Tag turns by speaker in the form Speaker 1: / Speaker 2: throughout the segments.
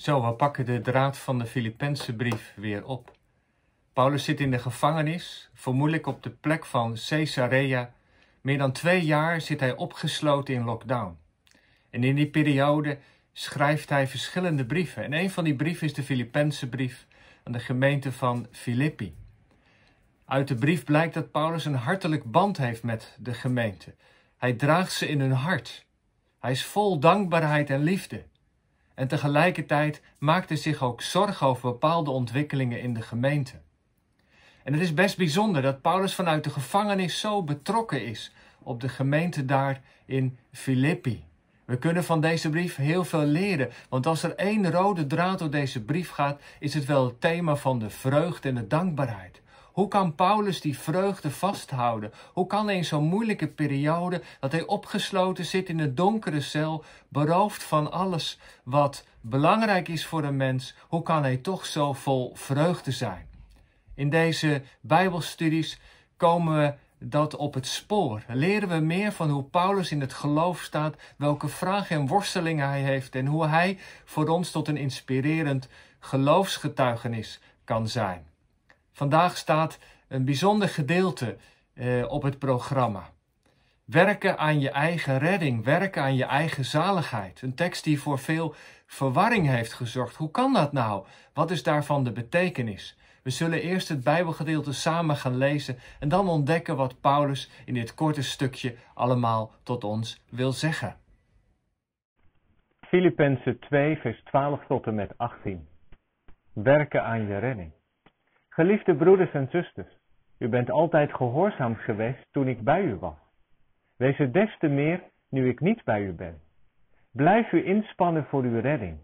Speaker 1: Zo, we pakken de draad van de Filipense brief weer op. Paulus zit in de gevangenis, vermoedelijk op de plek van Caesarea. Meer dan twee jaar zit hij opgesloten in lockdown. En in die periode schrijft hij verschillende brieven. En een van die brieven is de Filipense brief aan de gemeente van Filippi. Uit de brief blijkt dat Paulus een hartelijk band heeft met de gemeente. Hij draagt ze in hun hart. Hij is vol dankbaarheid en liefde en tegelijkertijd maakte zich ook zorgen over bepaalde ontwikkelingen in de gemeente. En het is best bijzonder dat Paulus vanuit de gevangenis zo betrokken is op de gemeente daar in Filippi. We kunnen van deze brief heel veel leren, want als er één rode draad door deze brief gaat, is het wel het thema van de vreugde en de dankbaarheid. Hoe kan Paulus die vreugde vasthouden? Hoe kan hij in zo'n moeilijke periode, dat hij opgesloten zit in een donkere cel, beroofd van alles wat belangrijk is voor een mens, hoe kan hij toch zo vol vreugde zijn? In deze Bijbelstudies komen we dat op het spoor. Leren we meer van hoe Paulus in het geloof staat, welke vragen en worstelingen hij heeft en hoe hij voor ons tot een inspirerend geloofsgetuigenis kan zijn. Vandaag staat een bijzonder gedeelte eh, op het programma. Werken aan je eigen redding, werken aan je eigen zaligheid. Een tekst die voor veel verwarring heeft gezorgd. Hoe kan dat nou? Wat is daarvan de betekenis? We zullen eerst het Bijbelgedeelte samen gaan lezen en dan ontdekken wat Paulus in dit korte stukje allemaal tot ons wil zeggen.
Speaker 2: Filippenzen 2, vers 12 tot en met 18. Werken aan je redding. Geliefde broeders en zusters, u bent altijd gehoorzaam geweest toen ik bij u was. Wees het des te meer nu ik niet bij u ben. Blijf u inspannen voor uw redding.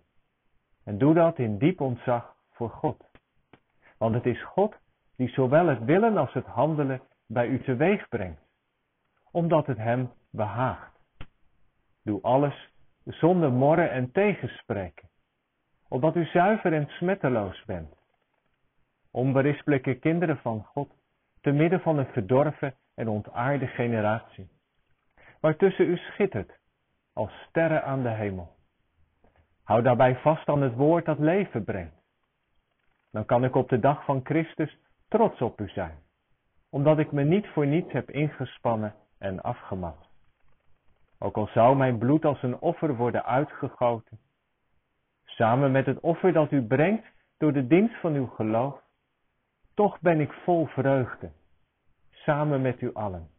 Speaker 2: En doe dat in diep ontzag voor God. Want het is God die zowel het willen als het handelen bij u teweeg brengt, omdat het hem behaagt. Doe alles zonder morren en tegenspreken, opdat u zuiver en smetteloos bent onberispelijke kinderen van God, te midden van een verdorven en ontaarde generatie, waartussen u schittert als sterren aan de hemel. Hou daarbij vast aan het woord dat leven brengt. Dan kan ik op de dag van Christus trots op u zijn, omdat ik me niet voor niets heb ingespannen en afgemat. Ook al zou mijn bloed als een offer worden uitgegoten, samen met het offer dat u brengt door de dienst van uw geloof, toch ben ik vol vreugde, samen met u allen.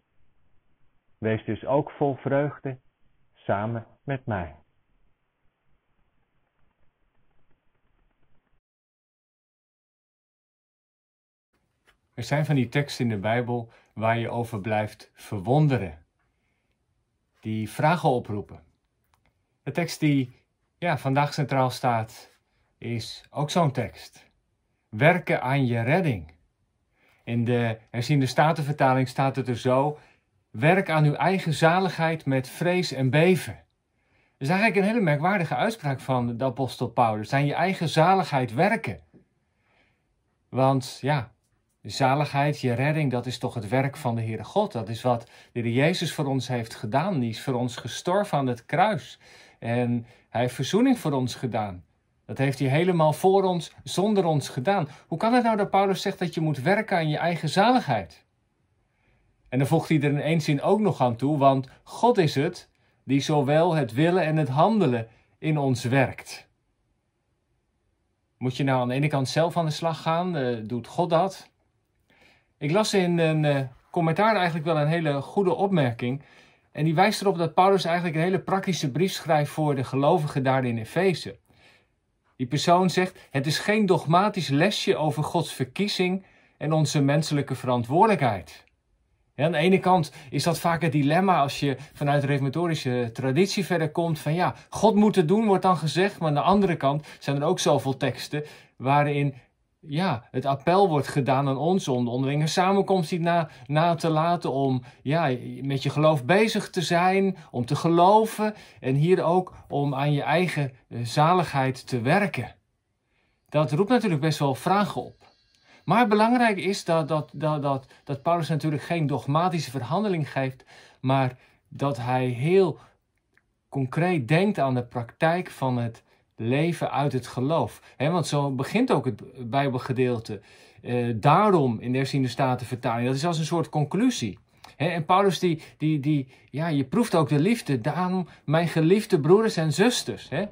Speaker 2: Wees dus ook vol vreugde, samen met mij. Er zijn van die
Speaker 1: teksten in de Bijbel waar je over blijft verwonderen, die vragen oproepen. De tekst die ja, vandaag centraal staat, is ook zo'n tekst werken aan je redding. In de herziende statenvertaling staat het er zo: werk aan uw eigen zaligheid met vrees en beven. Dat is eigenlijk een hele merkwaardige uitspraak van de apostel Paulus. Aan je eigen zaligheid werken. Want ja, zaligheid, je redding, dat is toch het werk van de Heere God. Dat is wat de Heer Jezus voor ons heeft gedaan. Die is voor ons gestorven aan het kruis. En hij heeft verzoening voor ons gedaan. Dat heeft hij helemaal voor ons, zonder ons gedaan. Hoe kan het nou dat Paulus zegt dat je moet werken aan je eigen zaligheid? En dan voegt hij er in één zin ook nog aan toe, want God is het die zowel het willen en het handelen in ons werkt. Moet je nou aan de ene kant zelf aan de slag gaan? Eh, doet God dat? Ik las in een eh, commentaar eigenlijk wel een hele goede opmerking. En die wijst erop dat Paulus eigenlijk een hele praktische brief schrijft voor de gelovigen daar in Efeze. Die persoon zegt: Het is geen dogmatisch lesje over Gods verkiezing en onze menselijke verantwoordelijkheid. Ja, aan de ene kant is dat vaak het dilemma als je vanuit de reformatorische traditie verder komt: van ja, God moet het doen, wordt dan gezegd. Maar aan de andere kant zijn er ook zoveel teksten waarin ja, het appel wordt gedaan aan ons om de onderlinge samenkomst niet na, na te laten, om ja, met je geloof bezig te zijn, om te geloven en hier ook om aan je eigen eh, zaligheid te werken. Dat roept natuurlijk best wel vragen op. Maar belangrijk is dat, dat, dat, dat, dat Paulus natuurlijk geen dogmatische verhandeling geeft, maar dat hij heel concreet denkt aan de praktijk van het leven uit het geloof. want zo begint ook het Bijbelgedeelte. Eh, daarom in de herziende statenvertaling. Dat is als een soort conclusie. en Paulus, die, die, die, ja, je proeft ook de liefde. Daarom, mijn geliefde broeders en zusters. He.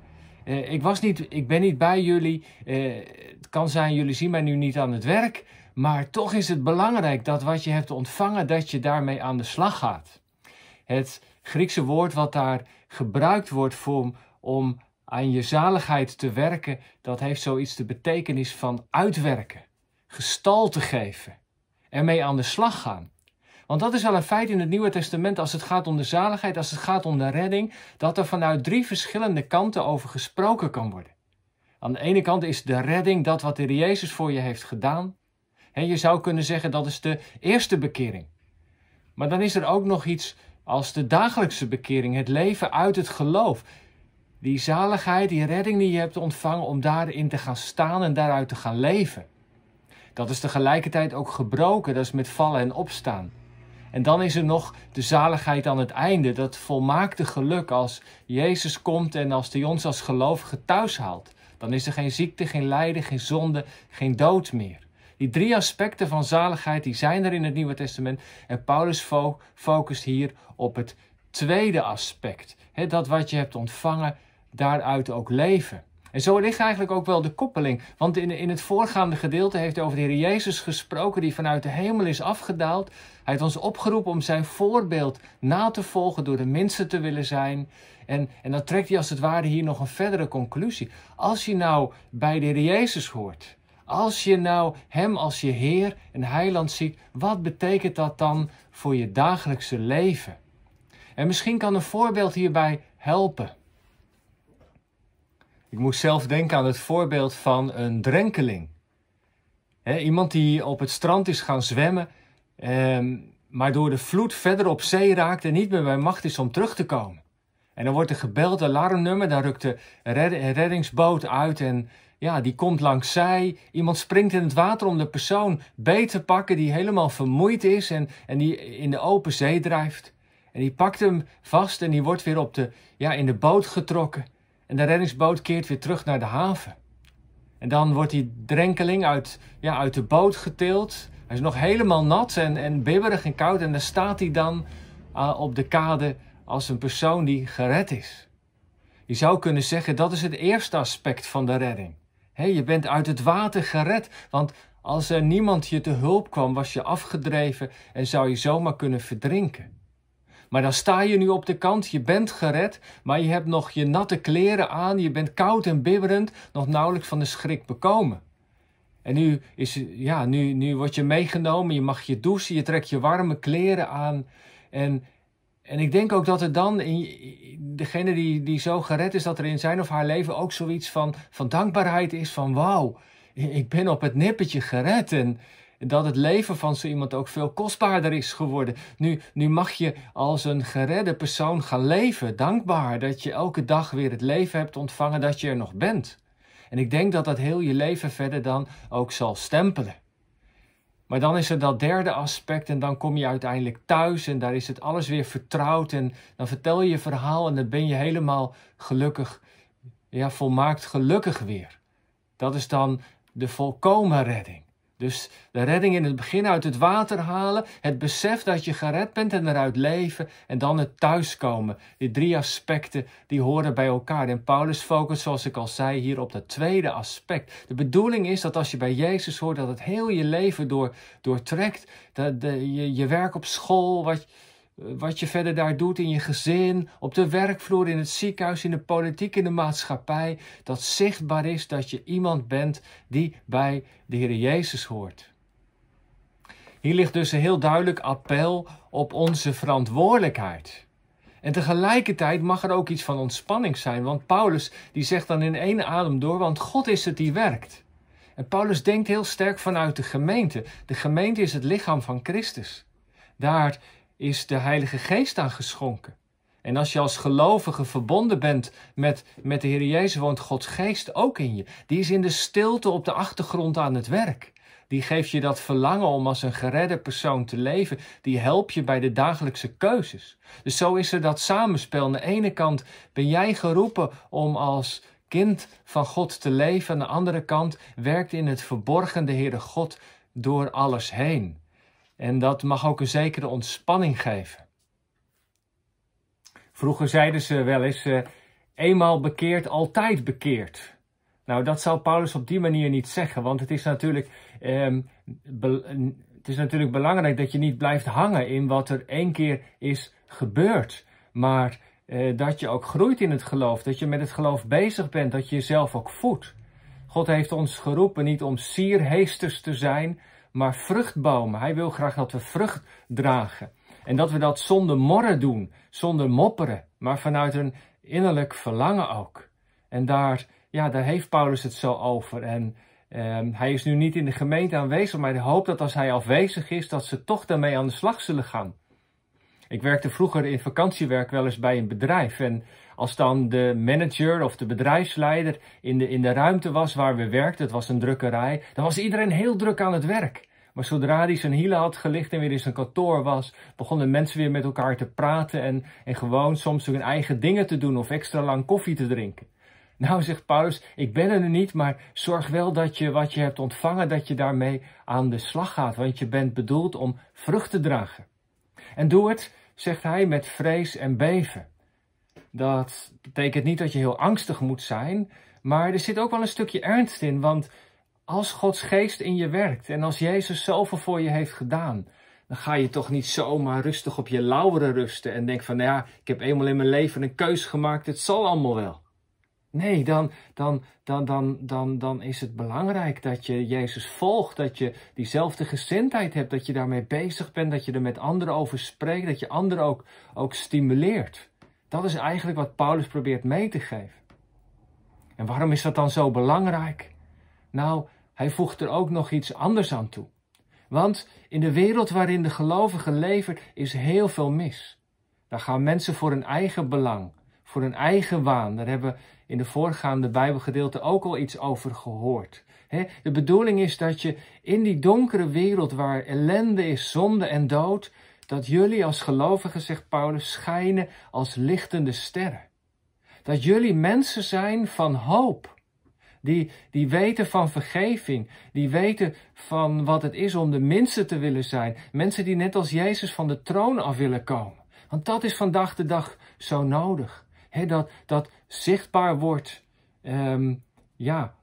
Speaker 1: Eh, ik, was niet, ik ben niet bij jullie. Eh, het kan zijn, jullie zien mij nu niet aan het werk. Maar toch is het belangrijk dat wat je hebt ontvangen, dat je daarmee aan de slag gaat. Het Griekse woord wat daar gebruikt wordt voor, om aan je zaligheid te werken, dat heeft zoiets de betekenis van uitwerken, gestalte geven, ermee aan de slag gaan. Want dat is wel een feit in het Nieuwe Testament als het gaat om de zaligheid, als het gaat om de redding, dat er vanuit drie verschillende kanten over gesproken kan worden. Aan de ene kant is de redding dat wat de Jezus voor je heeft gedaan. En je zou kunnen zeggen dat is de eerste bekering. Maar dan is er ook nog iets als de dagelijkse bekering, het leven uit het geloof die zaligheid, die redding die je hebt ontvangen, om daarin te gaan staan en daaruit te gaan leven. Dat is tegelijkertijd ook gebroken, dat is met vallen en opstaan. En dan is er nog de zaligheid aan het einde, dat volmaakte geluk als Jezus komt en als hij ons als gelovigen thuis haalt. Dan is er geen ziekte, geen lijden, geen zonde, geen dood meer. Die drie aspecten van zaligheid die zijn er in het Nieuwe Testament. En Paulus focust hier op het tweede aspect. dat wat je hebt ontvangen, daaruit ook leven. En zo ligt eigenlijk ook wel de koppeling. Want in, in het voorgaande gedeelte heeft hij over de Heer Jezus gesproken, die vanuit de hemel is afgedaald. Hij heeft ons opgeroepen om zijn voorbeeld na te volgen door de mensen te willen zijn. En, en dan trekt hij als het ware hier nog een verdere conclusie. Als je nou bij de Heer Jezus hoort, als je nou Hem als je Heer en Heiland ziet, wat betekent dat dan voor je dagelijkse leven? En misschien kan een voorbeeld hierbij helpen. Ik moest zelf denken aan het voorbeeld van een drenkeling. iemand die op het strand is gaan zwemmen, ehm, maar door de vloed verder op zee raakt en niet meer bij macht is om terug te komen. En dan wordt er gebeld, alarmnummer, daar rukt de reddingsboot uit en ja, die komt langs zij. Iemand springt in het water om de persoon beet te pakken die helemaal vermoeid is en, en die in de open zee drijft. En die pakt hem vast en die wordt weer op de, ja, in de boot getrokken. En de reddingsboot keert weer terug naar de haven. En dan wordt die drenkeling uit, ja, uit de boot getild. Hij is nog helemaal nat en, en bibberig en koud. En dan staat hij dan eh, op de kade als een persoon die gered is. Je zou kunnen zeggen dat is het eerste aspect van de redding. He, je bent uit het water gered, want als er niemand je te hulp kwam, was je afgedreven en zou je zomaar kunnen verdrinken. Maar dan sta je nu op de kant, je bent gered, maar je hebt nog je natte kleren aan, je bent koud en bibberend, nog nauwelijks van de schrik bekomen. En nu, is, ja, nu, nu word je meegenomen, je mag je douchen, je trekt je warme kleren aan. En, en ik denk ook dat er dan, in, degene die, die zo gered is, dat er in zijn of haar leven ook zoiets van, van dankbaarheid is: van wauw, ik ben op het nippertje gered. En, dat het leven van zo iemand ook veel kostbaarder is geworden. Nu, nu mag je als een geredde persoon gaan leven, dankbaar dat je elke dag weer het leven hebt ontvangen dat je er nog bent. En ik denk dat dat heel je leven verder dan ook zal stempelen. Maar dan is er dat derde aspect en dan kom je uiteindelijk thuis en daar is het alles weer vertrouwd en dan vertel je je verhaal en dan ben je helemaal gelukkig, ja, volmaakt gelukkig weer. Dat is dan de volkomen redding. Dus de redding in het begin uit het water halen, het besef dat je gered bent en eruit leven en dan het thuiskomen. Die drie aspecten die horen bij elkaar. En Paulus focust, zoals ik al zei, hier op dat tweede aspect. De bedoeling is dat als je bij Jezus hoort, dat het heel je leven door, doortrekt. Dat je, je werk op school, wat, eh, wat je verder daar doet in je gezin, op de werkvloer, in het ziekenhuis, in de politiek, in de maatschappij, dat zichtbaar is dat je iemand bent die bij de Heer Jezus hoort. Hier ligt dus een heel duidelijk appel op onze verantwoordelijkheid. En tegelijkertijd mag er ook iets van ontspanning zijn, want Paulus die zegt dan in één adem door, want God is het die werkt. En Paulus denkt heel sterk vanuit de gemeente. De gemeente is het lichaam van Christus. Daar is de Heilige Geest aan geschonken. En als je als gelovige verbonden bent met, met de Heer Jezus, woont Gods Geest ook in je. Die is in de stilte op de achtergrond aan het werk. Die geeft je dat verlangen om als een geredde persoon te leven. Die helpt je bij de dagelijkse keuzes. Dus zo is er dat samenspel. Aan de ene kant ben jij geroepen om als kind van God te leven. Aan de andere kant werkt in het verborgen de Heere God door alles heen. En dat mag ook een zekere ontspanning geven. Vroeger zeiden ze wel eens: eh, eenmaal bekeerd, altijd bekeerd. Nou, dat zou Paulus op die manier niet zeggen, want het is natuurlijk, ehm, het is natuurlijk belangrijk dat je niet blijft hangen in wat er één keer is gebeurd, maar eh, dat je ook groeit in het geloof, dat je met het geloof bezig bent, dat je jezelf ook voedt. God heeft ons geroepen niet om sierheesters te zijn, maar vruchtbomen. Hij wil graag dat we vrucht dragen. En dat we dat zonder morren doen, zonder mopperen, maar vanuit een innerlijk verlangen ook. En daar, ja, daar heeft Paulus het zo over. En ehm, hij is nu niet in de gemeente aanwezig, maar hij hoopt dat als hij afwezig is, dat ze toch daarmee aan de slag zullen gaan. Ik werkte vroeger in vakantiewerk wel eens bij een bedrijf en als dan de manager of de bedrijfsleider in de, in de ruimte was waar we werkten, het was een drukkerij, dan was iedereen heel druk aan het werk. Maar zodra hij zijn hielen had gelicht en weer in zijn kantoor was, begonnen mensen weer met elkaar te praten en, en gewoon soms hun eigen dingen te doen of extra lang koffie te drinken. Nou, zegt Paulus, ik ben er nu niet, maar zorg wel dat je wat je hebt ontvangen, dat je daarmee aan de slag gaat, want je bent bedoeld om vrucht te dragen. En doe het, zegt hij, met vrees en beven. Dat betekent niet dat je heel angstig moet zijn, maar er zit ook wel een stukje ernst in. Want als Gods geest in je werkt en als Jezus zoveel voor je heeft gedaan, dan ga je toch niet zomaar rustig op je lauweren rusten en denk van, nou ja, ik heb eenmaal in mijn leven een keus gemaakt, het zal allemaal wel. Nee, dan, dan, dan, dan, dan, dan is het belangrijk dat je Jezus volgt, dat je diezelfde gezindheid hebt, dat je daarmee bezig bent, dat je er met anderen over spreekt, dat je anderen ook, ook stimuleert. Dat is eigenlijk wat Paulus probeert mee te geven. En waarom is dat dan zo belangrijk? Nou, hij voegt er ook nog iets anders aan toe. Want in de wereld waarin de gelovigen leven is heel veel mis. Daar gaan mensen voor hun eigen belang, voor hun eigen waan. Daar hebben we in de voorgaande Bijbelgedeelte ook al iets over gehoord. De bedoeling is dat je in die donkere wereld waar ellende is, zonde en dood, dat jullie als gelovigen, zegt Paulus, schijnen als lichtende sterren. Dat jullie mensen zijn van hoop. Die, die weten van vergeving, die weten van wat het is om de minste te willen zijn. Mensen die net als Jezus van de troon af willen komen. Want dat is vandaag de dag zo nodig. dat, dat zichtbaar wordt ehm, ja,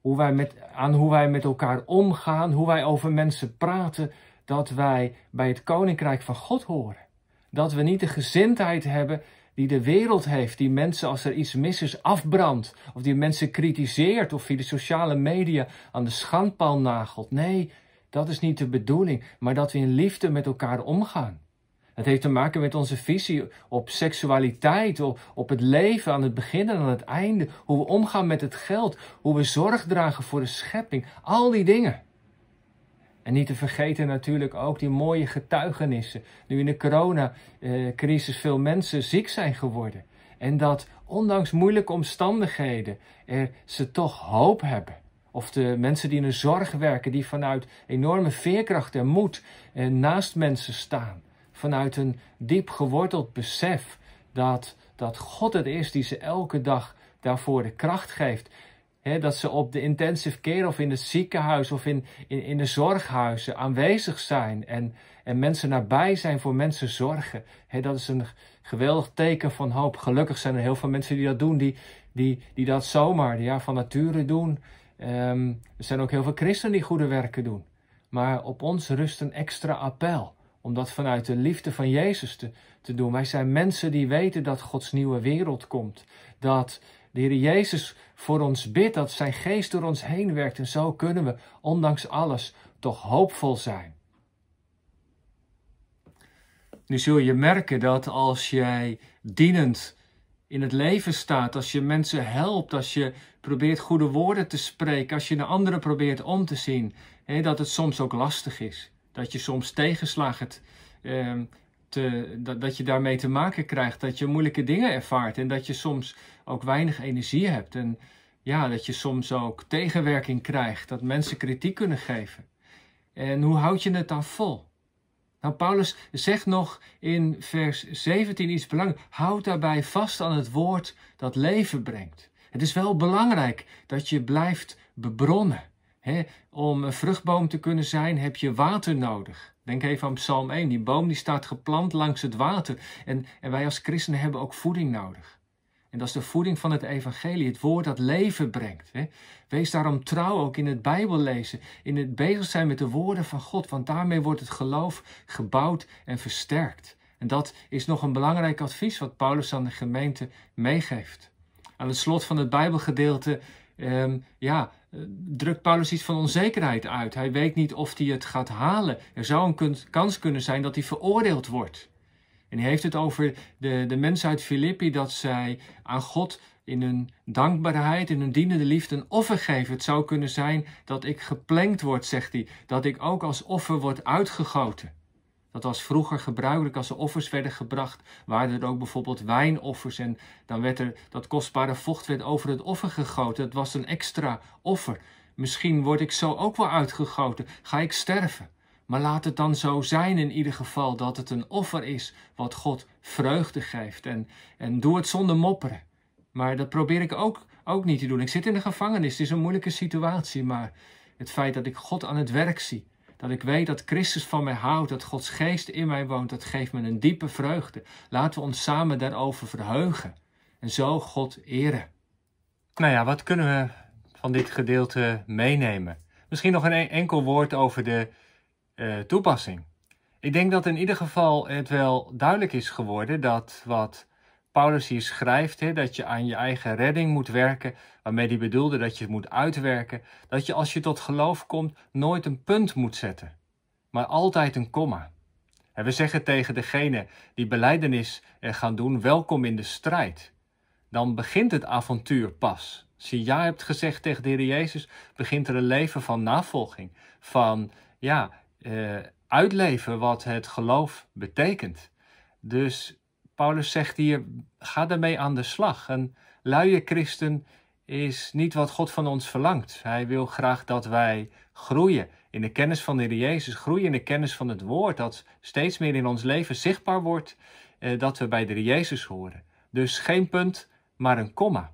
Speaker 1: hoe wij met, aan hoe wij met elkaar omgaan, hoe wij over mensen praten, dat wij bij het koninkrijk van God horen. Dat we niet de gezindheid hebben die de wereld heeft, die mensen als er iets mis is afbrandt, of die mensen kritiseert, of via de sociale media aan de schandpaal nagelt. Nee, dat is niet de bedoeling, maar dat we in liefde met elkaar omgaan. Het heeft te maken met onze visie op seksualiteit, op het leven aan het begin en aan het einde, hoe we omgaan met het geld, hoe we zorg dragen voor de schepping, al die dingen. En niet te vergeten natuurlijk ook die mooie getuigenissen. Nu in de coronacrisis veel mensen ziek zijn geworden. En dat ondanks moeilijke omstandigheden er ze toch hoop hebben. Of de mensen die in de zorg werken, die vanuit enorme veerkracht en moed eh, naast mensen staan. Vanuit een diep geworteld besef dat, dat God het is die ze elke dag daarvoor de kracht geeft dat ze op de intensive care of in het ziekenhuis of in, in, in de zorghuizen aanwezig zijn en, en mensen nabij zijn voor mensen zorgen. dat is een geweldig teken van hoop. Gelukkig zijn er heel veel mensen die dat doen, die, die, die dat zomaar ja, van nature doen. Ehm, er zijn ook heel veel christenen die goede werken doen. Maar op ons rust een extra appel om dat vanuit de liefde van Jezus te, te doen. Wij zijn mensen die weten dat Gods nieuwe wereld komt. Dat de Heer Jezus voor ons bidt, dat Zijn geest door ons heen werkt. En zo kunnen we, ondanks alles, toch hoopvol zijn. Nu zul je merken dat als jij dienend in het leven staat, als je mensen helpt, als je probeert goede woorden te spreken, als je naar anderen probeert om te zien, dat het soms ook lastig is. Dat je soms tegenslag hebt eh, dat, dat je daarmee te maken krijgt, dat je moeilijke dingen ervaart en dat je soms ook weinig energie hebt. En ja, dat je soms ook tegenwerking krijgt, dat mensen kritiek kunnen geven. En hoe houd je het dan vol? Nou, Paulus zegt nog in vers 17 iets belangrijks. Houd daarbij vast aan het woord dat leven brengt. Het is wel belangrijk dat je blijft bebronnen om een vruchtboom te kunnen zijn heb je water nodig. Denk even aan Psalm 1. Die boom die staat geplant langs het water. En, en wij als christenen hebben ook voeding nodig. En dat is de voeding van het evangelie, het woord dat leven brengt. Wees daarom trouw ook in het Bijbel lezen, in het bezig zijn met de woorden van God, want daarmee wordt het geloof gebouwd en versterkt. En dat is nog een belangrijk advies wat Paulus aan de gemeente meegeeft. Aan het slot van het Bijbelgedeelte ehm, ja, eh, drukt Paulus iets van onzekerheid uit. Hij weet niet of hij het gaat halen. Er zou een kans kunnen zijn dat hij veroordeeld wordt. En hij heeft het over de, de mensen uit Filippi dat zij aan God in hun dankbaarheid, in hun dienende liefde een offer geven. Het zou kunnen zijn dat ik geplengd word, zegt hij, dat ik ook als offer word uitgegoten. Dat was vroeger gebruikelijk als er offers werden gebracht, waren er ook bijvoorbeeld wijnoffers en dan werd er dat kostbare vocht werd over het offer gegoten. Dat was een extra offer. Misschien word ik zo ook wel uitgegoten, ga ik sterven. Maar laat het dan zo zijn in ieder geval dat het een offer is wat God vreugde geeft. En, en doe het zonder mopperen. Maar dat probeer ik ook, ook niet te doen. Ik zit in de gevangenis, het is een moeilijke situatie, maar het feit dat ik God aan het werk zie, dat ik weet dat Christus van mij houdt, dat Gods geest in mij woont, dat geeft me een diepe vreugde. Laten we ons samen daarover verheugen en zo God eren. Nou ja, wat kunnen we van dit gedeelte meenemen? Misschien nog een e- enkel woord over de eh, toepassing. Ik denk dat in ieder geval het wel duidelijk is geworden dat wat Paulus hier schrijft dat je aan je eigen redding moet werken, waarmee hij bedoelde dat je het moet uitwerken, dat je als je tot geloof komt nooit een punt moet zetten, maar altijd een komma. En we zeggen tegen degene die beleidenis eh, gaan doen, welkom in de strijd. Dan begint het avontuur pas. Als je ja hebt gezegd tegen de Heer Jezus, begint er een leven van navolging, van ja, eh, uitleven wat het geloof betekent. Dus Paulus zegt hier: ga ermee aan de slag. Een luie christen is niet wat God van ons verlangt. Hij wil graag dat wij groeien in de kennis van de Heer Jezus, groeien in de kennis van het Woord, dat steeds meer in ons leven zichtbaar wordt eh, dat we bij de Heer Jezus horen. Dus geen punt, maar een komma.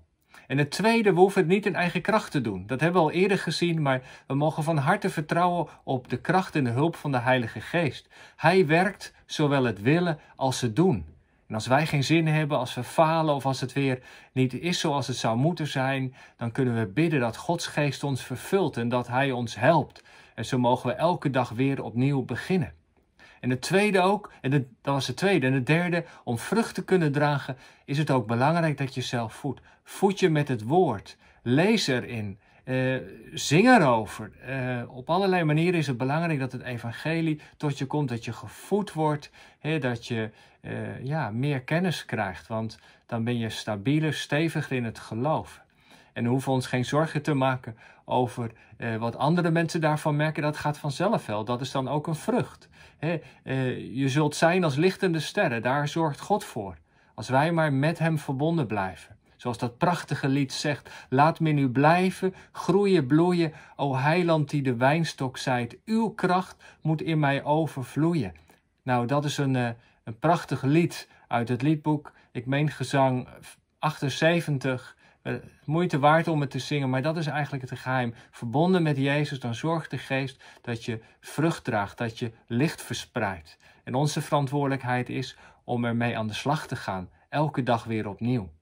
Speaker 1: En het tweede, we hoeven het niet in eigen kracht te doen. Dat hebben we al eerder gezien, maar we mogen van harte vertrouwen op de kracht en de hulp van de Heilige Geest. Hij werkt zowel het willen als het doen. En als wij geen zin hebben, als we falen of als het weer niet is zoals het zou moeten zijn, dan kunnen we bidden dat Gods geest ons vervult en dat Hij ons helpt. En zo mogen we elke dag weer opnieuw beginnen. En het tweede ook, en dat was het tweede. En het derde, om vrucht te kunnen dragen, is het ook belangrijk dat je zelf voedt. Voed je met het woord. Lees erin. Uh, zing erover. Eh, op allerlei manieren is het belangrijk dat het evangelie tot je komt, dat je gevoed wordt, dat je eh, ja, meer kennis krijgt, want dan ben je stabieler, steviger in het geloof. En we hoeven ons geen zorgen te maken over wat andere mensen daarvan merken. Dat gaat vanzelf wel. Dat is dan ook een vrucht. je zult zijn als lichtende sterren. Daar zorgt God voor. Als wij maar met Hem verbonden blijven. Zoals dat prachtige lied zegt: Laat me nu blijven, groeien, bloeien, o heiland die de wijnstok zijt. Uw kracht moet in mij overvloeien. Nou, dat is een, eh, een prachtig lied uit het liedboek. Ik meen gezang 78. Eh, moeite waard om het te zingen, maar dat is eigenlijk het geheim. Verbonden met Jezus, dan zorgt de Geest dat je vrucht draagt, dat je licht verspreidt. En onze verantwoordelijkheid is om ermee aan de slag te gaan, elke dag weer opnieuw.